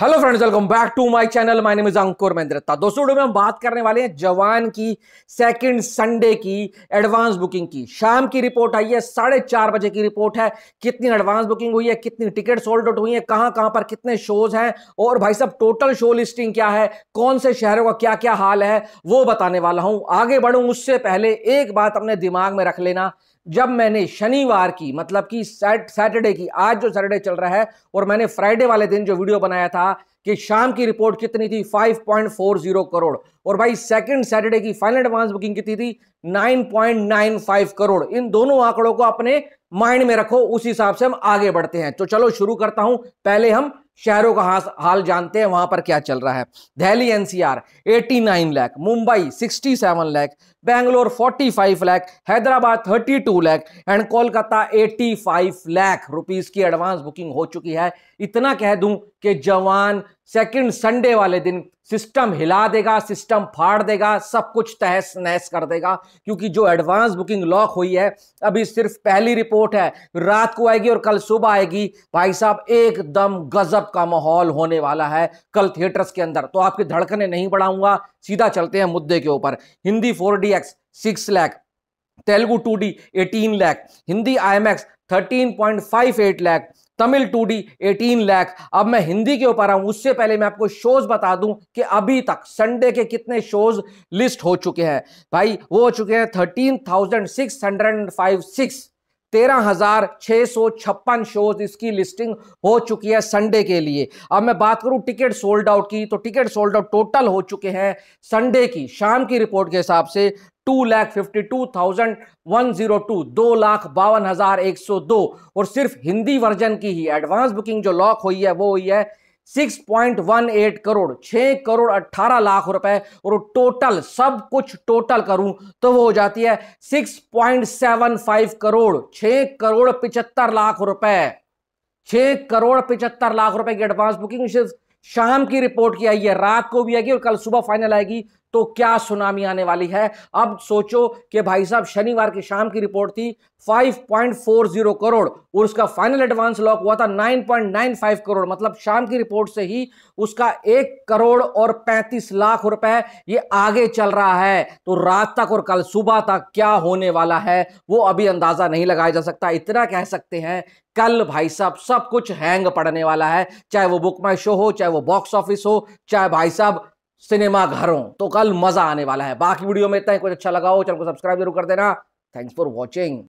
hello friends welcome back to my channel my name is Ankur Mahindrata दोस्तों video में हम बात करने वाले हैं जवान की सेकंड संडे की एडवांस बुकिंग की शाम की रिपोर्ट आई है साढ़े चार बजे की रिपोर्ट है कितनी एडवांस बुकिंग हुई है कितनी टिकट सोल्ड आउट हुई है कहां कहां पर कितने शोज हैं और भाई साहब टोटल शो लिस्टिंग क्या है कौन से शहरों का क्या क्या हाल है वो बताने वाला हूं आगे बढ़ू उससे पहले एक बात अपने दिमाग में रख लेना जब मैंने शनिवार की मतलब कि सैटरडे की आज जो सैटरडे चल रहा है और मैंने फ्राइडे वाले दिन जो वीडियो बनाया था कि शाम की रिपोर्ट कितनी थी 5.40 करोड़ और भाई सेकंड सैटरडे की फाइनल एडवांस बुकिंग कितनी थी 9.95 करोड़ इन दोनों आंकड़ों को अपने माइंड में रखो उस हिसाब से हम आगे बढ़ते हैं तो चलो शुरू करता हूं पहले हम शहरों का हाँ, हाल जानते हैं वहां पर क्या चल रहा है Delhi NCR 89 lakh Mumbai 67 lakh Bangalore 45 lakh Hyderabad 32 lakh and Kolkata 85 lakh rupees की एडवांस बुकिंग हो चुकी है इतना कह दूं कि जवान सेकंड संडे वाले दिन सिस्टम हिला देगा सिस्टम फाड़ देगा सब कुछ तहस नहस कर देगा क्योंकि जो एडवांस बुकिंग लॉक हुई है अभी सिर्फ पहली रिपोर्ट है रात को आएगी और कल सुबह आएगी भाई साहब एकदम गजब का माहौल होने वाला है कल थिएटर्स के अंदर तो आपकी धड़कने नहीं बढ़ाऊंगा सीधा चलते हैं मुद्दे के ऊपर Hindi four D X six lakh Telugu two D eighteen lakh Hindi I M X thirteen point five eight lakh Tamil two D eighteen lakh अब मैं हिंदी के ऊपर आऊं उससे पहले मैं आपको शोज बता दूं कि अभी तक संडे के कितने शोज लिस्ट हो चुके हैं भाई वो हो चुके हैं thirteen thousand six hundred five six तेरह हजार छः सौ छप्पन शोज इसकी लिस्टिंग हो चुकी है संडे के लिए अब मैं बात करूं टिकट सोल्ड आउट की तो टिकट सोल्ड आउट टोटल हो चुके हैं संडे की शाम की रिपोर्ट के हिसाब से two lakh fifty two thousand one zero two दो लाख बावन हजार एक सौ दो और सिर्फ हिंदी वर्जन की ही एडवांस बुकिंग जो लॉक हुई है वो हुई है six point one eight crore 6 crore अट्ठारह लाख रुपए और टोटल सब कुछ टोटल करूं तो वो हो जाती है six point seven five crore 6 crore पिचहत्तर लाख रुपए 6 करोड़ पिचहत्तर लाख रुपए की एडवांस बुकिंग सिर्फ शाम की रिपोर्ट की आई है रात को भी आएगी और कल सुबह फाइनल आएगी तो क्या सुनामी आने वाली है अब सोचो कि भाई साहब शनिवार की शाम की रिपोर्ट थी 5.40 करोड़ और उसका फाइनल एडवांस लॉक हुआ था 9.95 करोड़ मतलब शाम की रिपोर्ट से ही उसका एक करोड़ और 35 लाख रुपए ये आगे चल रहा है तो रात तक और कल सुबह तक क्या होने वाला है वो अभी अंदाजा नहीं लगाया जा सकता इतना कह सकते हैं कल भाई साहब सब कुछ हैंग पड़ने वाला है चाहे वो बुक माई शो हो चाहे वो बॉक्स ऑफिस हो चाहे भाई साहब सिनेमा घरों तो कल मजा आने वाला है बाकी वीडियो में इतना ही कुछ अच्छा लगा हो चैनल को सब्सक्राइब जरूर कर देना थैंक्स फॉर वॉचिंग